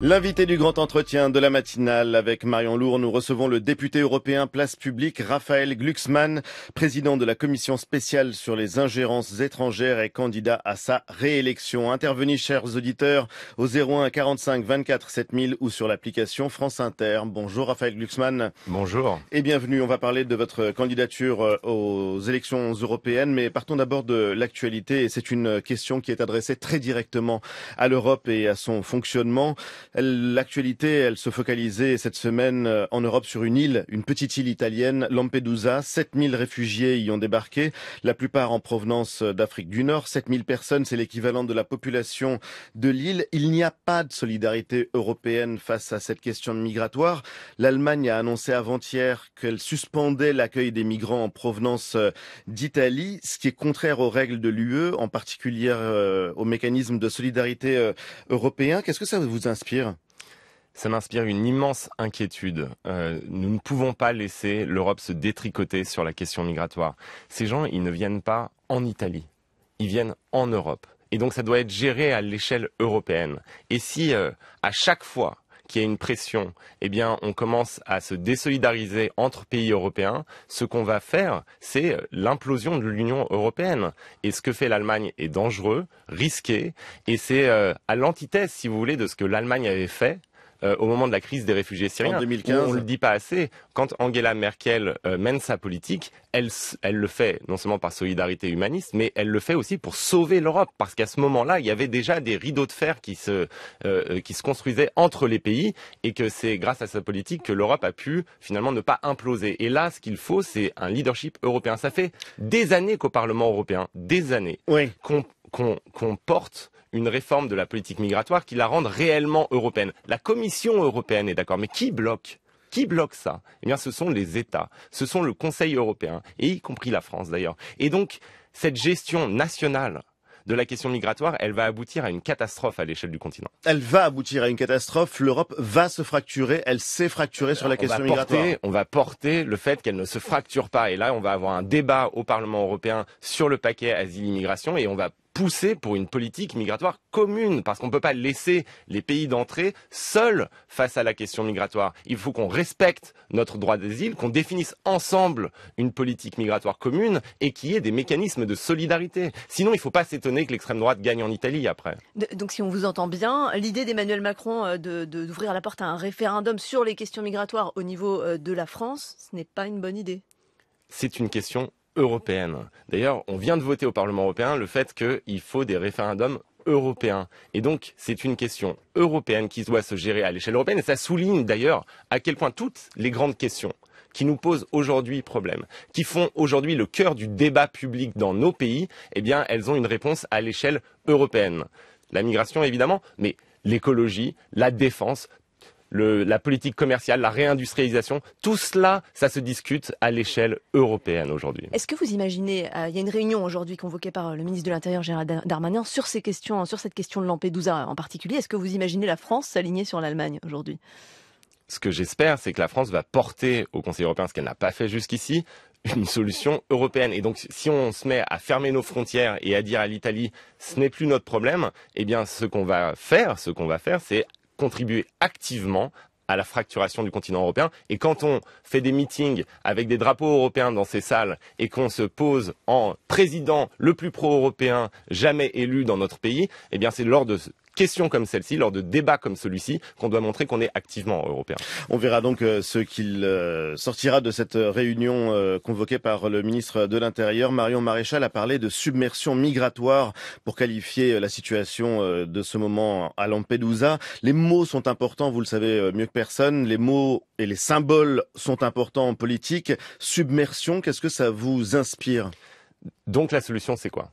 L'invité du grand entretien de la matinale avec Marion Lourdes, nous recevons le député européen Place Publique Raphaël Glucksmann, président de la commission spéciale sur les ingérences étrangères et candidat à sa réélection. Intervenez, chers auditeurs, au 01 45 24 7000 ou sur l'application France Inter. Bonjour Raphaël Glucksmann. Bonjour. Et bienvenue. On va parler de votre candidature euh, aux élections européennes, mais partons d'abord de l'actualité. C'est une question qui est adressée très directement à l'Europe et à son fonctionnement. L'actualité, elle se focalisait cette semaine euh, en Europe sur une île, une petite île italienne, Lampedusa. 7000 réfugiés y ont débarqué, la plupart en provenance euh, d'Afrique du Nord. 7000 personnes, c'est l'équivalent de la population de l'île. Il n'y a pas de solidarité européenne face à cette question migratoire. L'Allemagne a annoncé avant-hier qu'elle suspendait l'accueil des migrants en provenance euh, d'Italie, ce qui est contraire aux règles de l'UE, en particulier aux mécanisme de solidarité européen. Qu'est-ce que ça vous inspire ça m'inspire une immense inquiétude. Euh, nous ne pouvons pas laisser l'Europe se détricoter sur la question migratoire. Ces gens, ils ne viennent pas en Italie, ils viennent en Europe. Et donc ça doit être géré à l'échelle européenne. Et si euh, à chaque fois qu'il y a une pression, eh bien, on commence à se désolidariser entre pays européens. Ce qu'on va faire, c'est euh, l'implosion de l'Union européenne. Et ce que fait l'Allemagne est dangereux, risqué, et c'est euh, à l'antithèse, si vous voulez, de ce que l'Allemagne avait fait euh, au moment de la crise des réfugiés syriens. 2015. On ne le dit pas assez. Quand Angela Merkel euh, mène sa politique, elle, elle le fait non seulement par solidarité humaniste, mais elle le fait aussi pour sauver l'Europe. Parce qu'à ce moment-là, il y avait déjà des rideaux de fer qui se, euh, qui se construisaient entre les pays et que c'est grâce à sa politique que l'Europe a pu finalement ne pas imploser. Et là, ce qu'il faut, c'est un leadership européen. Ça fait des années qu'au Parlement européen, des années, oui. qu'on porte une réforme de la politique migratoire qui la rende réellement européenne. La Commission européenne est d'accord, mais qui bloque qui bloque ça Eh bien, ce sont les États, ce sont le Conseil européen, et y compris la France d'ailleurs. Et donc, cette gestion nationale de la question migratoire, elle va aboutir à une catastrophe à l'échelle du continent. Elle va aboutir à une catastrophe. L'Europe va se fracturer. Elle s'est fracturée sur la question migratoire. on va porter le fait qu'elle ne se fracture pas. Et là, on va avoir un débat au Parlement européen sur le paquet asile-immigration et on va pousser pour une politique migratoire commune, parce qu'on ne peut pas laisser les pays d'entrée seuls face à la question migratoire. Il faut qu'on respecte notre droit d'asile, qu'on définisse ensemble une politique migratoire commune et qu'il y ait des mécanismes de solidarité. Sinon, il ne faut pas s'étonner que l'extrême droite gagne en Italie après. Donc, si on vous entend bien, l'idée d'Emmanuel Macron euh, de, d'ouvrir la porte à un référendum sur les questions migratoires au niveau euh, de la France, ce n'est pas une bonne idée. C'est une question européenne. D'ailleurs, on vient de voter au Parlement européen le fait qu'il faut des référendums européens. Et donc, c'est une question européenne qui doit se gérer à l'échelle européenne. Et ça souligne d'ailleurs à quel point toutes les grandes questions qui nous posent aujourd'hui problème, qui font aujourd'hui le cœur du débat public dans nos pays, eh bien, elles ont une réponse à l'échelle européenne. La migration, évidemment, mais l'écologie, la défense, la politique commerciale, la réindustrialisation, tout cela, ça se discute à l'échelle européenne aujourd'hui. Est-ce que vous imaginez, euh, il y a une réunion aujourd'hui convoquée par euh, le ministre de l'Intérieur Gérald Darmanin sur ces questions, sur cette question de Lampedusa en particulier, est-ce que vous imaginez la France s'aligner sur l'Allemagne aujourd'hui ce que j'espère, c'est que la France va porter au Conseil européen ce qu'elle n'a pas fait jusqu'ici, une solution européenne. Et donc, si on se met à fermer nos frontières et à dire à l'Italie, ce n'est plus notre problème, eh bien, ce qu'on va faire, ce qu'on va faire, c'est contribuer activement à la fracturation du continent européen. Et quand on fait des meetings avec des drapeaux européens dans ces salles et qu'on se pose en président le plus pro-européen jamais élu dans notre pays, eh bien c'est lors de questions comme celle-ci, lors de débats comme celui-ci, qu'on doit montrer qu'on est activement européen. On verra donc euh, ce qu'il euh, sortira de cette euh, réunion convoquée par le ministre de l'Intérieur. Marion Maréchal a parlé de submersion migratoire pour qualifier la situation de ce moment à Lampedusa. Les mots sont importants, vous le savez mieux que personne. Les mots et les symboles sont importants en politique. Submersion, qu'est-ce que ça vous inspire Donc la solution, c'est quoi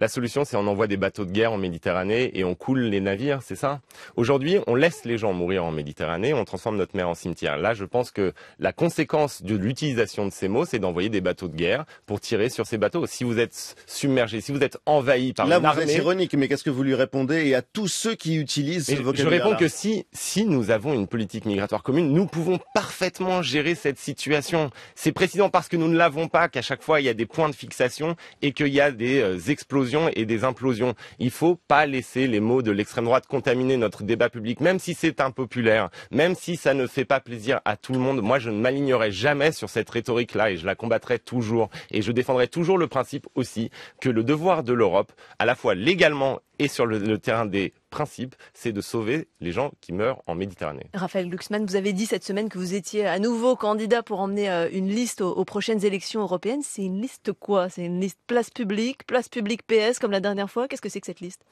la solution, c'est on envoie des bateaux de guerre en Méditerranée et on coule les navires, c'est ça Aujourd'hui, on laisse les gens mourir en Méditerranée, on transforme notre mer en cimetière. Là, je pense que la conséquence de l'utilisation de ces mots, c'est d'envoyer des bateaux de guerre pour tirer sur ces bateaux. Si vous êtes submergé, si vous êtes envahi par une armée... Là, ironique, mais qu'est-ce que vous lui répondez et à tous ceux qui utilisent ce vocabulaire Je réponds que si, si nous avons une politique migratoire commune, nous pouvons parfaitement gérer cette situation. C'est précisément parce que nous ne l'avons pas qu'à chaque fois, il y a des points de fixation et qu'il y a des euh, explosions et des implosions. Il ne faut pas laisser les mots de l'extrême droite contaminer notre débat public, même si c'est impopulaire, même si ça ne fait pas plaisir à tout le monde. Moi, je ne m'alignerai jamais sur cette rhétorique-là et je la combattrai toujours. Et je défendrai toujours le principe aussi que le devoir de l'Europe, à la fois légalement et sur le terrain des principe, c'est de sauver les gens qui meurent en Méditerranée. Raphaël Glucksmann, vous avez dit cette semaine que vous étiez à nouveau candidat pour emmener euh, une liste aux prochaines élections européennes. C'est une liste quoi C'est une liste place publique, place publique PS comme la dernière fois Qu'est-ce que c'est que cette liste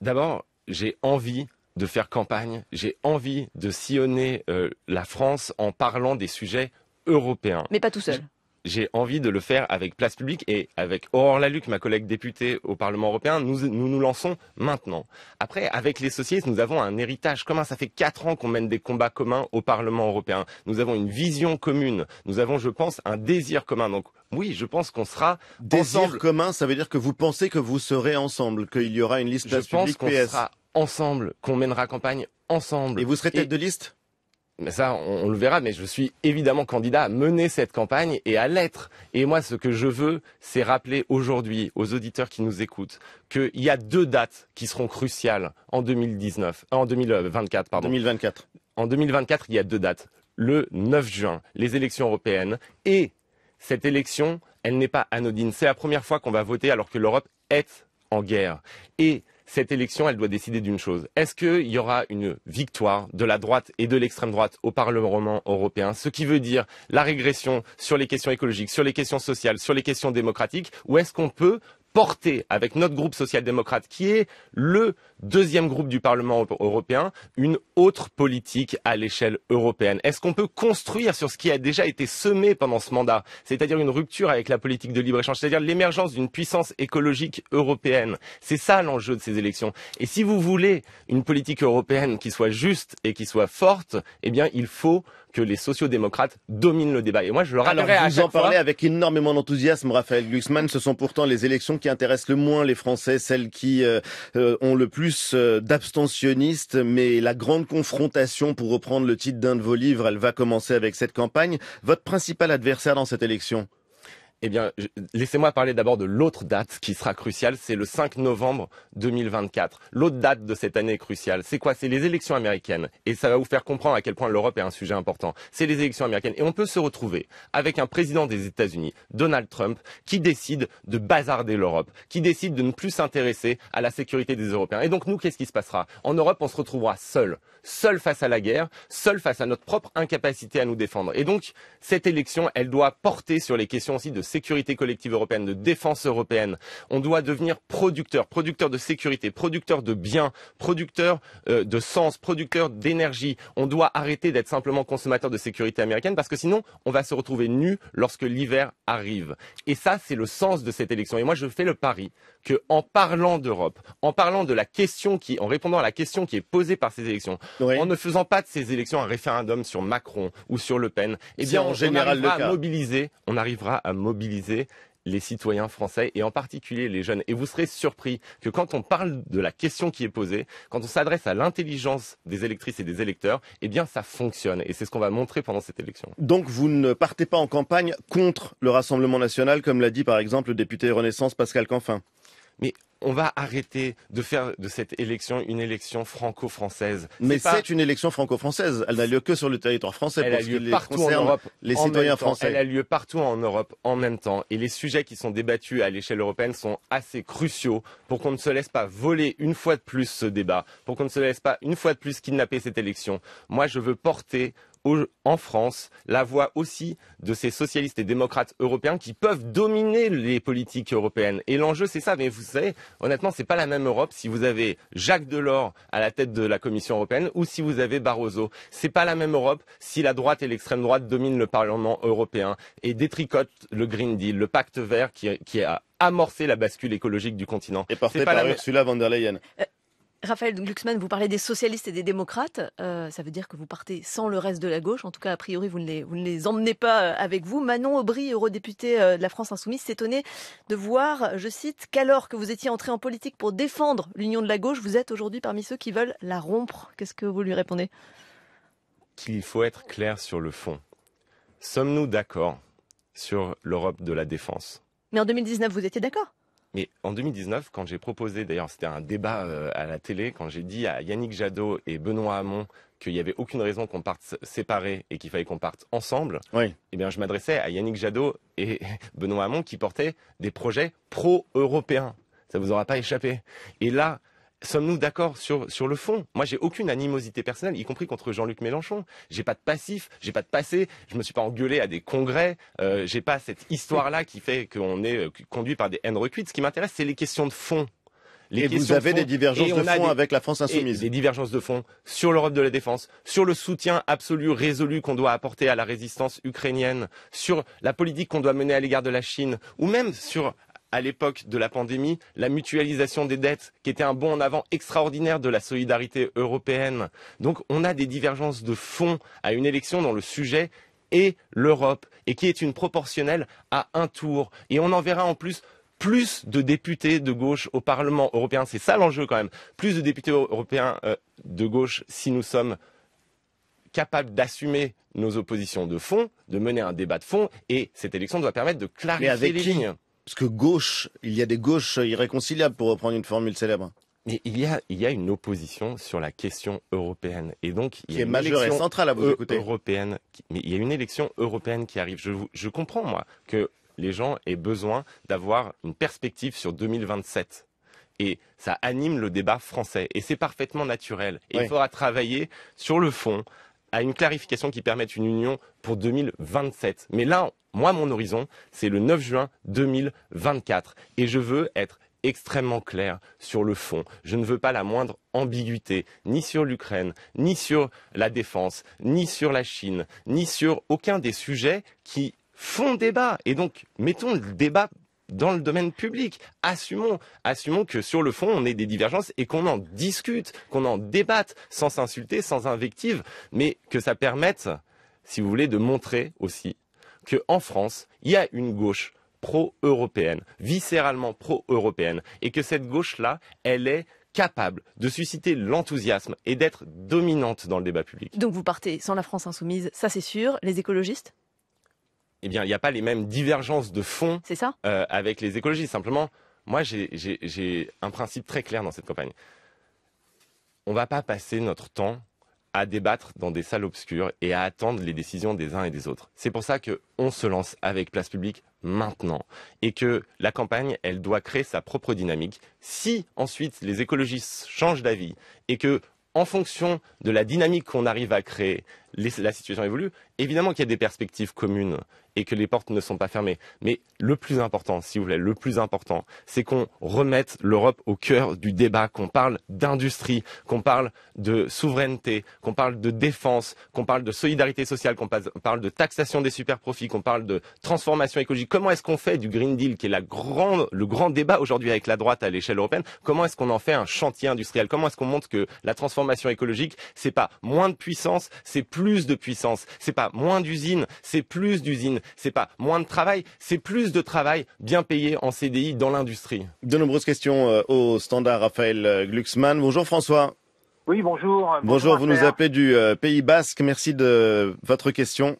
D'abord, j'ai envie de faire campagne, j'ai envie de sillonner euh, la France en parlant des sujets européens. Mais pas tout seul j'ai envie de le faire avec place publique et avec Aurore Laluc, ma collègue députée au Parlement européen, nous, nous lançons maintenant. Après, avec les socialistes, nous avons un héritage commun. Ça fait quatre ans qu'on mène des combats communs au Parlement européen. Nous avons une vision commune. Nous avons, je pense, un désir commun. Donc, oui, je pense qu'on sera désir commun. Ça veut dire que vous pensez que vous serez ensemble, qu'il y aura une liste je publique PS. Sera ensemble, qu'on mènera campagne ensemble. Et vous serez tête de liste mais ça, on, le verra, mais je suis évidemment candidat à mener cette campagne et à l'être. Et moi, ce que je veux, c'est rappeler aujourd'hui aux auditeurs qui nous écoutent qu'il y a deux dates qui seront cruciales en 2019, euh, en 2024, pardon. 2024. En 2024, il y a deux dates. Le 9 juin, les élections européennes et cette élection, elle n'est pas anodine. C'est la première fois qu'on va voter alors que l'Europe est en guerre. Et cette élection, elle doit décider d'une chose. Est-ce qu'il y aura une victoire de la droite et de l'extrême droite au Parlement européen Ce qui veut dire la régression sur les questions écologiques, sur les questions sociales, sur les questions démocratiques Ou est-ce qu'on peut porter avec notre groupe social-démocrate, qui est le deuxième groupe du Parlement européen, une autre politique à l'échelle européenne Est-ce qu'on peut construire sur ce qui a déjà été semé pendant ce mandat, c'est-à-dire une rupture avec la politique de libre-échange, c'est-à-dire l'émergence d'une puissance écologique européenne C'est ça l'enjeu de ces élections. Et si vous voulez une politique européenne qui soit juste et qui soit forte, eh bien il faut que les sociodémocrates dominent le débat. Et moi, je le rappellerai vous en parlez avec énormément d'enthousiasme, Raphaël Glucksmann. Ce sont pourtant les élections qui intéressent le moins les Français, celles qui euh, euh, ont le plus euh, d'abstentionnistes. Mais la grande confrontation, pour reprendre le titre d'un de vos livres, elle va commencer avec cette campagne. Votre principal adversaire dans cette élection eh bien, laissez-moi parler d'abord de l'autre date qui sera cruciale, c'est le 5 novembre 2024. L'autre date de cette année cruciale. C'est quoi C'est les élections américaines. Et ça va vous faire comprendre à quel point l'Europe est un sujet important. C'est les élections américaines. Et on peut se retrouver avec un président des États-Unis, Donald Trump, qui décide de bazarder l'Europe, qui décide de ne plus s'intéresser à la sécurité des Européens. Et donc, nous, qu'est-ce qui se passera En Europe, on se retrouvera seul. Seul face à la guerre, seul face à notre propre incapacité à nous défendre. Et donc, cette élection, elle doit porter sur les questions aussi de sécurité collective européenne, de défense européenne. On doit devenir producteur, producteur de sécurité, producteur de biens, producteur euh, de sens, producteur d'énergie. On doit arrêter d'être simplement consommateur de sécurité américaine parce que sinon, on va se retrouver nu lorsque l'hiver arrive. Et ça, c'est le sens de cette élection. Et moi, je fais le pari que en parlant d'Europe, en parlant de la question qui, en répondant à la question qui est posée par ces élections, en ne faisant pas de ces élections un référendum sur Macron ou sur Le Pen, et eh bien, en général arrivera mobiliser, on arrivera à mobiliser mobiliser les citoyens français et en particulier les jeunes. Et vous serez surpris que quand on parle de la question qui est posée, quand on s'adresse à l'intelligence des électrices et des électeurs, eh bien ça fonctionne. Et c'est ce qu'on va montrer pendant cette élection. Donc vous ne partez pas en campagne contre le Rassemblement national, comme l'a dit par exemple le député Renaissance Pascal Canfin mais on va arrêter de faire de cette élection une élection franco-française. Mais c'est une élection franco-française. Elle n'a lieu que sur le territoire français. Elle a lieu partout en Europe. Les citoyens français. Elle a lieu partout en Europe en même temps. Et les sujets qui sont débattus à l'échelle européenne sont assez cruciaux pour qu'on ne se laisse pas voler une fois de plus ce débat, pour qu'on ne se laisse pas une fois de plus kidnapper cette élection. Moi, je veux porter en France la voix aussi de ces socialistes et démocrates européens qui peuvent dominer les politiques européennes. Et l'enjeu, c'est ça. Mais vous savez, honnêtement, ce n'est pas la même Europe si vous avez Jacques Delors à la tête de la Commission européenne ou si vous avez Barroso. C'est pas la même Europe si la droite et l'extrême droite dominent le Parlement européen et détricotent le Green Deal, le pacte vert qui, a amorcé la bascule écologique du continent. Et porté par Ursula von der Leyen. Euh, Raphaël Glucksmann, vous parlez des socialistes et des démocrates. Euh, ça veut dire que vous partez sans le reste de la gauche. En tout cas, a priori, vous ne les, emmenez pas euh, avec vous. Manon Aubry, eurodéputée euh, de la France Insoumise, s'étonnait de voir, je cite, qu'alors que vous étiez entré en politique pour défendre l'union de la gauche, vous êtes aujourd'hui parmi ceux qui veulent la rompre. Qu'est-ce que vous lui répondez Qu'il faut être clair sur le fond. Sommes-nous d'accord sur l'Europe de la défense Mais en 2019, vous étiez d'accord mais en 2019, quand j'ai proposé, d'ailleurs c'était un débat euh, à la télé, quand j'ai dit à Yannick Jadot et Benoît Hamon qu'il n'y avait aucune raison qu'on parte séparés et qu'il fallait qu'on parte ensemble, oui. eh bien je m'adressais à Yannick Jadot et Benoît Hamon qui portaient des projets pro-européens. Ça vous aura pas échappé. Et là, sommes-nous d'accord sur, sur le fond Moi, j'ai aucune animosité personnelle, y compris contre Jean-Luc Mélenchon. J'ai pas de passif, j'ai pas de passé, je me suis pas engueulé à des congrès, euh, j'ai pas cette histoire-là qui fait qu'on est euh, conduit par des haines recuites. Ce qui m'intéresse, c'est les questions de fond. Les et vous avez des divergences de fond avec la France insoumise. des divergences de fond sur l'Europe de la défense, sur le soutien absolu, résolu qu'on doit apporter à la résistance ukrainienne, sur la politique qu'on doit mener à l'égard de la Chine, ou même sur à l'époque de la pandémie, la mutualisation des dettes, qui était un bond en avant extraordinaire de la solidarité européenne. Donc on a des divergences de fond à une élection dont le sujet est l'Europe, et qui est une proportionnelle à un tour. Et on en verra en plus plus de députés de gauche au Parlement européen, c'est ça l'enjeu quand même, plus de députés européens euh, de gauche si nous sommes capables d'assumer nos oppositions de fond, de mener un débat de fond, et cette élection doit permettre de clarifier les lignes. Parce que gauche, il y a des gauches irréconciliables, pour reprendre une formule célèbre. Mais il y a, il une opposition sur la question européenne. Et donc, il y a une élection centrale à vos e- écouter. Européenne, mais il y a une élection européenne qui arrive. Je, je comprends, moi, que les gens aient besoin d'avoir une perspective sur 2027 et ça anime le débat français. Et c'est parfaitement naturel. Et il faudra travailler sur le fond à une clarification qui permette une union pour 2027. Mais là, moi, mon horizon, c'est le 9 juin 2024. Et je veux être extrêmement clair sur le fond. Je ne veux pas la moindre ambiguïté, ni sur l'Ukraine, ni sur la défense, ni sur la Chine, ni sur aucun des sujets qui font débat. Et donc, mettons le débat dans le domaine public. Assumons, assumons que sur le fond, on ait des divergences et qu'on en discute, qu'on en débatte sans s'insulter, sans invective, mais que ça permette, si vous voulez, de montrer aussi qu'en France, il y a une gauche pro-européenne, viscéralement pro-européenne, et que cette gauche-là, elle est capable de susciter l'enthousiasme et d'être dominante dans le débat public. Donc vous partez sans la France insoumise, ça c'est sûr, les écologistes Eh bien, il n'y a pas les mêmes divergences de fond euh, avec les écologistes. Simplement, moi j'ai un principe très clair dans cette campagne. On ne va pas passer notre temps à débattre dans des salles obscures et à attendre les décisions des uns et des autres. C'est pour ça que on se lance avec Place Publique maintenant et que la campagne, elle doit créer sa propre dynamique. Si ensuite les écologistes changent d'avis et que en fonction de la dynamique qu'on arrive à créer, la situation évolue. Évidemment qu'il y a des perspectives communes et que les portes ne sont pas fermées. Mais le plus important, si vous voulez, le plus important, c'est qu'on remette l'Europe au cœur du débat, qu'on parle d'industrie, qu'on parle de souveraineté, qu'on parle de défense, qu'on parle de solidarité sociale, qu'on parle de taxation des superprofits, qu'on parle de transformation écologique. Comment est-ce qu'on fait du Green Deal, qui est la grande, le grand débat aujourd'hui avec la droite à l'échelle européenne, comment est-ce qu'on en fait un chantier industriel Comment est-ce qu'on montre que la transformation écologique, c'est pas moins de puissance, c'est plus plus de puissance. C'est pas moins d'usines, c'est plus d'usines. C'est pas moins de travail, c'est plus de travail bien payé en CDI dans l'industrie. De nombreuses questions euh, au standard Raphaël euh, Glucksmann. Bonjour François. Oui, bonjour. Euh, bonjour, vous nous appelez du Pays Basque. Merci de votre question.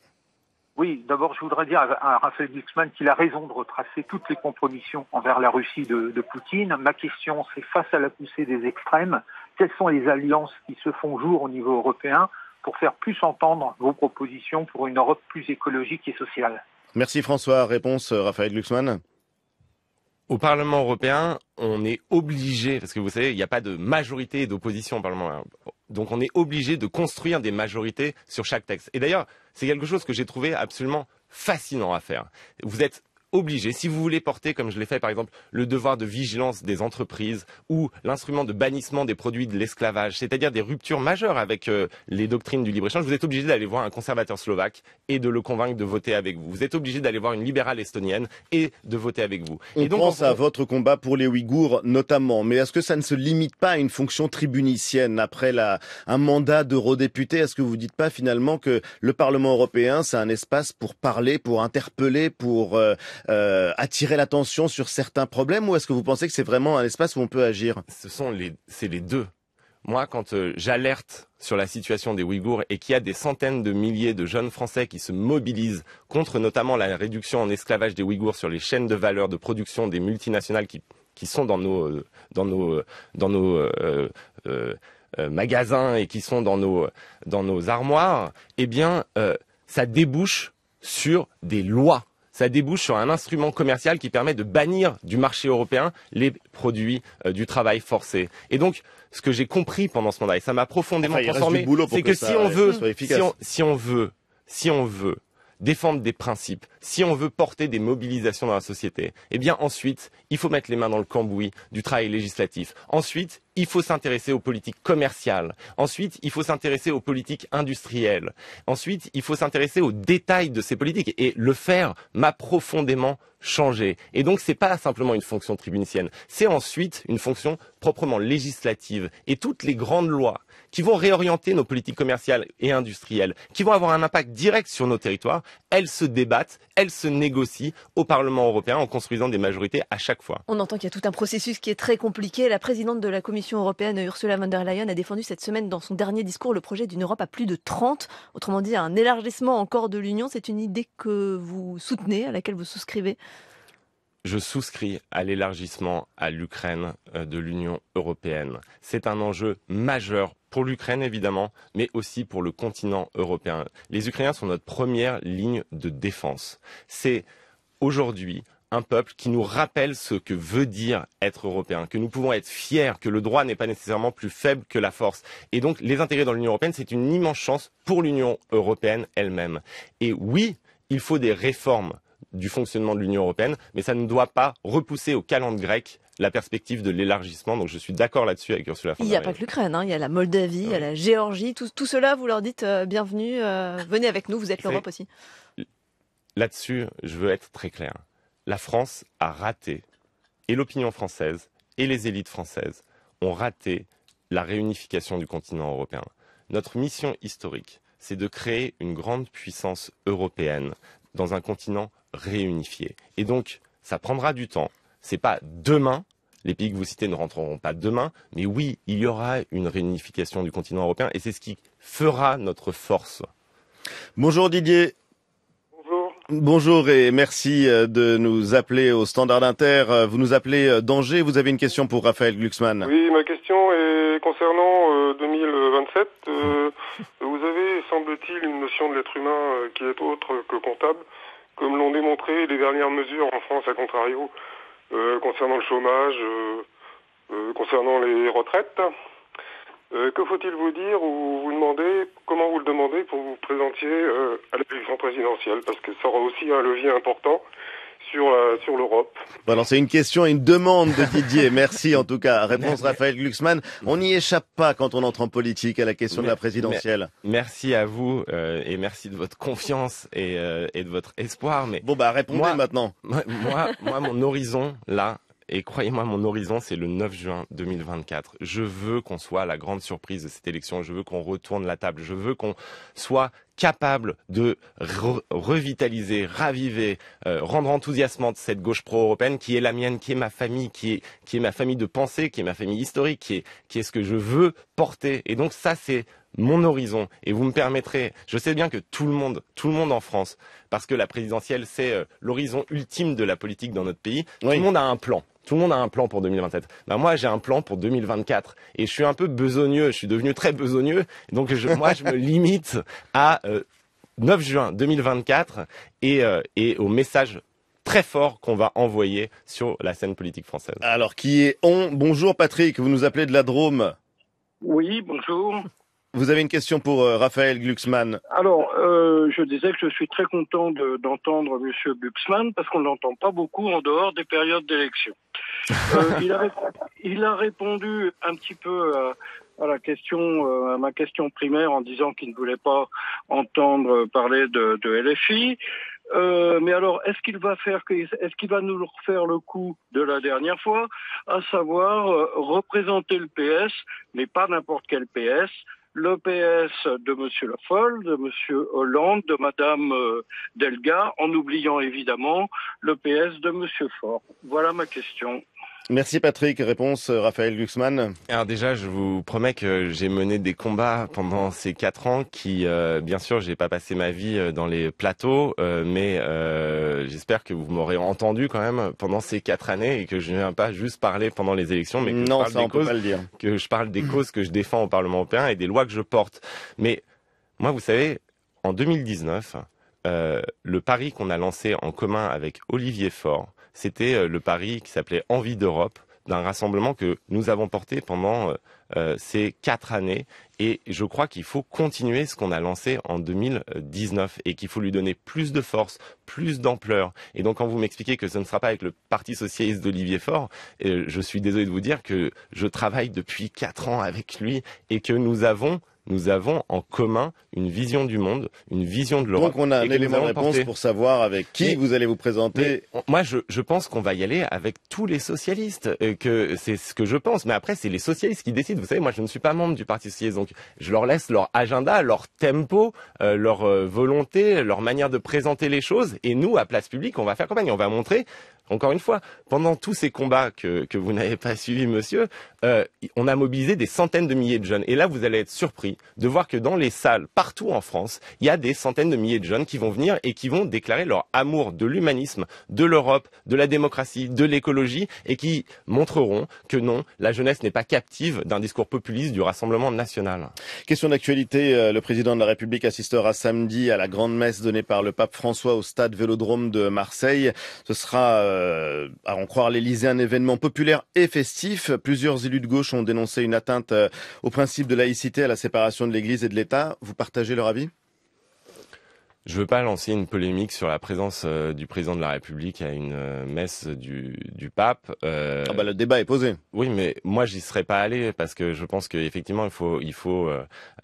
Oui, d'abord, je voudrais dire à Raphaël Glucksmann qu'il a raison de retracer toutes les compromissions envers la Russie de Poutine. Ma question, c'est face à la poussée des extrêmes, quelles sont les alliances qui se font jour au niveau européen pour faire plus entendre vos propositions pour une Europe plus écologique et sociale. Merci François. Réponse euh, Raphaël Glucksmann. Au Parlement européen, on est obligé, parce que vous savez, il n'y a pas de majorité d'opposition au Parlement donc on est obligé de construire des majorités sur chaque texte. Et d'ailleurs, c'est quelque chose que j'ai trouvé absolument fascinant à faire. Vous êtes obligé, si vous voulez porter, comme je l'ai fait par exemple, le devoir de vigilance des entreprises ou l'instrument de bannissement des produits de l'esclavage, c'est-à-dire des ruptures majeures avec euh, les doctrines du libre-échange, vous êtes obligé d'aller voir un conservateur slovaque et de le convaincre de voter avec vous. Vous êtes obligé d'aller voir une libérale estonienne et de voter avec vous. On et donc, pense à votre combat pour les Ouïghours notamment, mais est-ce que ça ne se limite pas à une fonction tribunicienne après la... un mandat d'eurodéputé Est-ce que vous ne dites pas finalement que le Parlement européen, c'est un espace pour parler, pour interpeller, pour... Euh, euh, attirer l'attention sur certains problèmes ou est-ce que vous pensez que c'est vraiment un espace où on peut agir Ce sont les, c'est les deux. Moi, quand euh, j'alerte sur la situation des Ouïghours et qu'il y a des centaines de milliers de jeunes Français qui se mobilisent contre notamment la réduction en esclavage des Ouïghours sur les chaînes de valeur de production des multinationales qui, qui sont dans nos, euh, dans nos, euh, dans nos magasins et qui sont dans nos, dans nos armoires, eh bien, ça débouche sur des lois ça débouche sur un instrument commercial qui permet de bannir du marché européen les produits euh, du travail forcé. Et donc, ce que j'ai compris pendant ce mandat, et ça m'a profondément transformé, c'est que, si, on veut, si on veut, si on veut défendre des principes, si on veut porter des mobilisations dans la société, eh bien ensuite, il faut mettre les mains dans le cambouis du travail législatif. Ensuite, il faut s'intéresser aux politiques commerciales. Ensuite, il faut s'intéresser aux politiques industrielles. Ensuite, il faut s'intéresser aux détails de ces politiques. Et le faire m'a profondément changé. Et donc, c'est pas simplement une fonction tribunicienne. C'est ensuite une fonction proprement législative. Et toutes les grandes lois qui vont réorienter nos politiques commerciales et industrielles, qui vont avoir un impact direct sur nos territoires, elles se débattent, elles se négocient au Parlement européen en construisant des majorités à chaque fois. On entend qu'il y a tout un processus qui est très compliqué. La présidente de la Commission européenne, Ursula von der Leyen, a défendu cette semaine dans son dernier discours le projet d'une Europe à plus de 30, autrement dit un élargissement encore de l'Union. C'est une idée que vous soutenez, à laquelle vous souscrivez je souscris à l'élargissement à l'Ukraine euh, de l'Union européenne. C'est un enjeu majeur pour l'Ukraine évidemment, mais aussi pour le continent européen. Les Ukrainiens sont notre première ligne de défense. C'est aujourd'hui un peuple qui nous rappelle ce que veut dire être européen, que nous pouvons être fiers, que le droit n'est pas nécessairement plus faible que la force. Et donc les intégrer dans l'Union européenne, c'est une immense chance pour l'Union européenne elle-même. Et oui, il faut des réformes du fonctionnement de l'Union européenne, mais ça ne doit pas repousser au calende grec la perspective de l'élargissement. Donc je suis d'accord là-dessus avec Ursula von der Leyen. Il n'y a pas que l'Ukraine, hein. il y a la Moldavie, il y a ah la Géorgie, tout, cela, vous leur dites euh, bienvenue, euh, venez avec nous, vous êtes l'Europe aussi. Là-dessus, je veux être très clair. La France a raté, et l'opinion française, et les élites françaises ont raté la réunification du continent européen. Notre mission historique, c'est de créer une grande puissance européenne dans un continent réunifié. Et donc, ça prendra du temps. C'est pas demain. Les pays que vous citez ne rentreront pas demain, mais oui, il y aura une réunification du continent européen et c'est ce qui fera notre force. Bonjour Didier. Bonjour Bonjour et merci euh, de nous appeler au Standard Inter. Euh, vous nous appelez euh, d'Angers. Vous avez une question pour Raphaël Glucksmann. Oui, ma concernant 2027, euh, euh, vous avez, semble-t-il, une notion de l'être humain euh, qui est autre que comptable, comme l'ont démontré les dernières mesures en France, à contrario, concernant le chômage, concernant les retraites. que faut-il vous dire ou vous demander, comment vous le demandez pour vous présentiez à l'élection présidentielle Parce que ça aura aussi un levier important euh, sur, l'Europe. c'est une question et une demande de Didier. Merci en tout cas. Réponse Raphaël Glucksmann. On n'y échappe pas quand on entre en politique à la question de la présidentielle. Merci à vous euh, et merci de votre confiance euh, et, de votre espoir. Mais bon bah répondez moi, maintenant. Moi, moi, moi, mon horizon là. Et croyez-moi, mon horizon, c'est le 9 juin 2024. Je veux qu'on soit la grande surprise de cette élection. Je veux qu'on retourne la table. Je veux qu'on soit capable de revitaliser, raviver, euh, rendre enthousiasmante cette gauche pro-européenne qui est la mienne, qui est ma famille, qui est, ma famille de pensée, qui est ma famille historique, qui est, ce que je veux porter. Et donc ça, c'est mon horizon. Et vous me permettrez, je sais bien que tout le monde, tout le monde en France, parce que la présidentielle, c'est euh, l'horizon ultime de la politique dans notre pays, tout le monde a un plan. Tout le monde a un plan pour 2027. Ben bah, moi, j'ai un plan pour 2024 et je suis un peu besogneux. Je suis devenu très besogneux, donc moi, je me limite à 9 euh, juin 2024 et, euh, et au message très fort qu'on va envoyer sur la scène politique française. Alors, qui est on Bonjour Patrick, vous nous appelez de la Drôme. Oui, bonjour. Vous avez une question pour euh, Raphaël Glucksmann Alors, euh, je disais que je suis très content d'entendre Monsieur M. Glucksmann parce qu'on ne l'entend pas beaucoup en dehors des périodes d'élection. Euh, il, il, a répondu un petit peu à, la question, euh, à ma question primaire en disant qu'il ne voulait pas entendre parler de, de LFI. Euh, mais alors, est-ce qu'il va faire, est-ce qu'il va nous refaire le coup de la dernière fois, à savoir euh, représenter le PS, mais pas n'importe quel PS, le PS de M. Lafolle, de M. Hollande, de Mme euh, Delga, en oubliant évidemment le PS de M. Faure. Voilà ma question. Merci Patrick. Réponse euh, Raphaël Guxman. Alors déjà, je vous promets que j'ai mené des combats pendant ces quatre ans qui, euh, bien sûr, j'ai pas passé ma vie euh, dans les plateaux, mais j'espère que vous m'aurez entendu quand même pendant ces quatre années et que je ne viens pas juste parler pendant les élections, mais que je parle des causes, que je parle des causes que je défends au Parlement européen et des lois que je porte. Mais moi, vous savez, en 2019, le pari qu'on a lancé en commun avec Olivier Faure c'était euh, le pari qui s'appelait Envie d'Europe, d'un rassemblement que nous avons porté pendant euh, euh, ces quatre années. Et je crois qu'il faut continuer ce qu'on a lancé en 2019 et qu'il faut lui donner plus de force, plus d'ampleur. Et donc quand vous m'expliquez que ce ne sera pas avec le Parti socialiste d'Olivier Faure, je suis désolé de vous dire que je travaille depuis quatre ans avec lui et que nous avons nous avons en commun une vision du monde, une vision de l'Europe. Donc on a un élément de réponse pour savoir avec qui vous allez vous présenter. moi, je, je pense qu'on va y aller avec tous les socialistes, euh, que c'est ce que je pense. Mais après, c'est les socialistes qui décident. Vous savez, moi, je ne suis pas membre du Parti socialiste, donc je leur laisse leur agenda, leur tempo, euh, leur euh, volonté, leur manière de présenter les choses. Et nous, à Place Publique, on va faire campagne. On va montrer encore une fois, pendant tous ces combats que, que vous n'avez pas suivis, monsieur, euh, on a mobilisé des centaines de milliers de jeunes. Et là, vous allez être surpris de voir que dans les salles, partout en France, il y a des centaines de milliers de jeunes qui vont venir et qui vont déclarer leur amour de l'humanisme, de l'Europe, de la démocratie, de l'écologie, et qui montreront que non, la jeunesse n'est pas captive d'un discours populiste du Rassemblement national. Question d'actualité, euh, le président de la République assistera samedi à la grande messe donnée par le pape François au stade Vélodrome de Marseille. Ce sera euh, euh, à en croire l'Elysée, un événement populaire et festif. Plusieurs élus de gauche ont dénoncé une atteinte euh, au principe de laïcité, à la séparation de l'Église et de l'État. Vous partagez leur avis je veux pas lancer une polémique sur la présence euh, du président de la République à une euh, messe du, pape. Euh. Ah bah le débat est posé. Oui, mais moi j'y serais pas allé parce que je pense qu'effectivement il faut il faut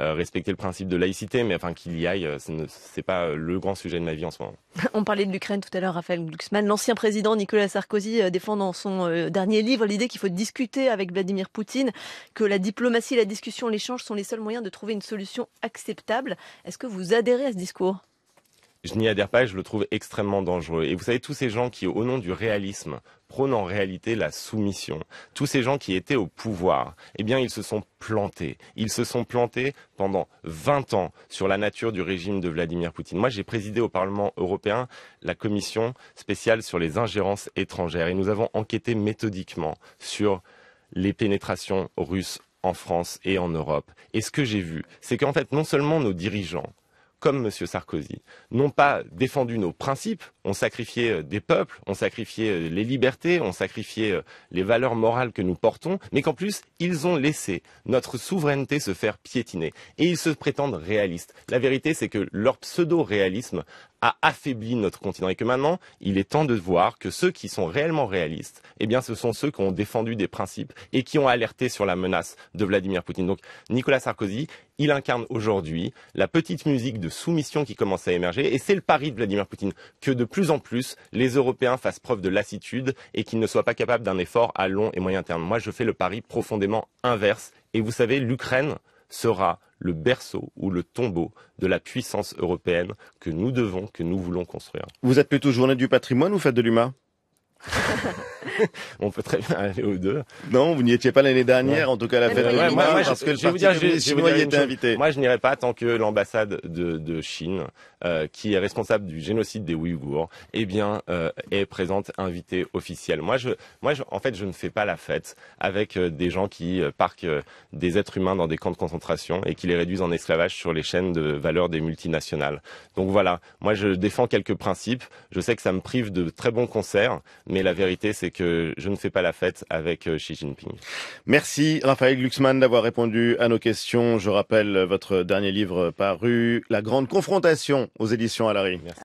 respecter le principe de laïcité, mais enfin qu'il y aille, c'est pas le grand sujet de ma vie en ce moment. On parlait de l'Ukraine tout à l'heure, Raphaël Glucksmann, l'ancien président Nicolas Sarkozy défend dans son dernier livre l'idée qu'il faut discuter avec Vladimir Poutine, que la diplomatie, la discussion, l'échange sont les seuls moyens de trouver une solution acceptable. Est-ce que vous adhérez à ce discours je n'y adhère pas et je le trouve extrêmement dangereux. Et vous savez, tous ces gens qui, au nom du réalisme, prônent en réalité la soumission, tous ces gens qui étaient au pouvoir, eh bien, ils se sont plantés. Ils se sont plantés pendant 20 ans sur la nature du régime de Vladimir Poutine. Moi, j'ai présidé au Parlement européen la commission spéciale sur les ingérences étrangères et nous avons enquêté méthodiquement sur les pénétrations russes en France et en Europe. Et ce que j'ai vu, c'est qu'en fait, non seulement nos dirigeants comme M. Sarkozy, n'ont pas défendu nos principes on sacrifiait euh, des peuples, on sacrifiait euh, les libertés, on sacrifiait euh, les valeurs morales que nous portons, mais qu'en plus, ils ont laissé notre souveraineté se faire piétiner. Et ils se prétendent réalistes. La vérité, c'est que leur pseudo-réalisme a affaibli notre continent et que maintenant, il est temps de voir que ceux qui sont réellement réalistes, eh bien, ce sont ceux qui ont défendu des principes et qui ont alerté sur la menace de Vladimir Poutine. Donc, Nicolas Sarkozy, il incarne aujourd'hui la petite musique de soumission qui commence à émerger et c'est le pari de Vladimir Poutine que de plus plus en plus les Européens fassent preuve de lassitude et qu'ils ne soient pas capables d'un effort à long et moyen terme. Moi, je fais le pari profondément inverse. Et vous savez, l'Ukraine sera le berceau ou le tombeau de la puissance européenne que nous devons, que nous voulons construire. Vous êtes plutôt journée du patrimoine ou fête de l'humain on peut très bien aller aux deux. Non, vous n'y étiez pas l'année dernière, en tout cas la fête. Ouais, moi, parce je, invité. Moi, je n'irai pas tant que l'ambassade de, Chine, euh, qui est responsable du génocide des Ouïghours, eh bien, euh, est présente invitée officielle. Moi, je, moi, en fait, je ne fais pas la fête avec euh, des gens qui parquent des êtres humains dans des camps de concentration et qui les réduisent en esclavage sur les chaînes de valeur des multinationales. Donc voilà, moi, je défends quelques principes. Je sais que ça me prive de très bons concerts, mais la vérité c'est que je ne fais pas la fête avec euh, Xi Jinping. Merci Raphaël Glucksmann d'avoir répondu à nos questions. Je rappelle votre dernier livre paru, La Grande Confrontation aux éditions Alary.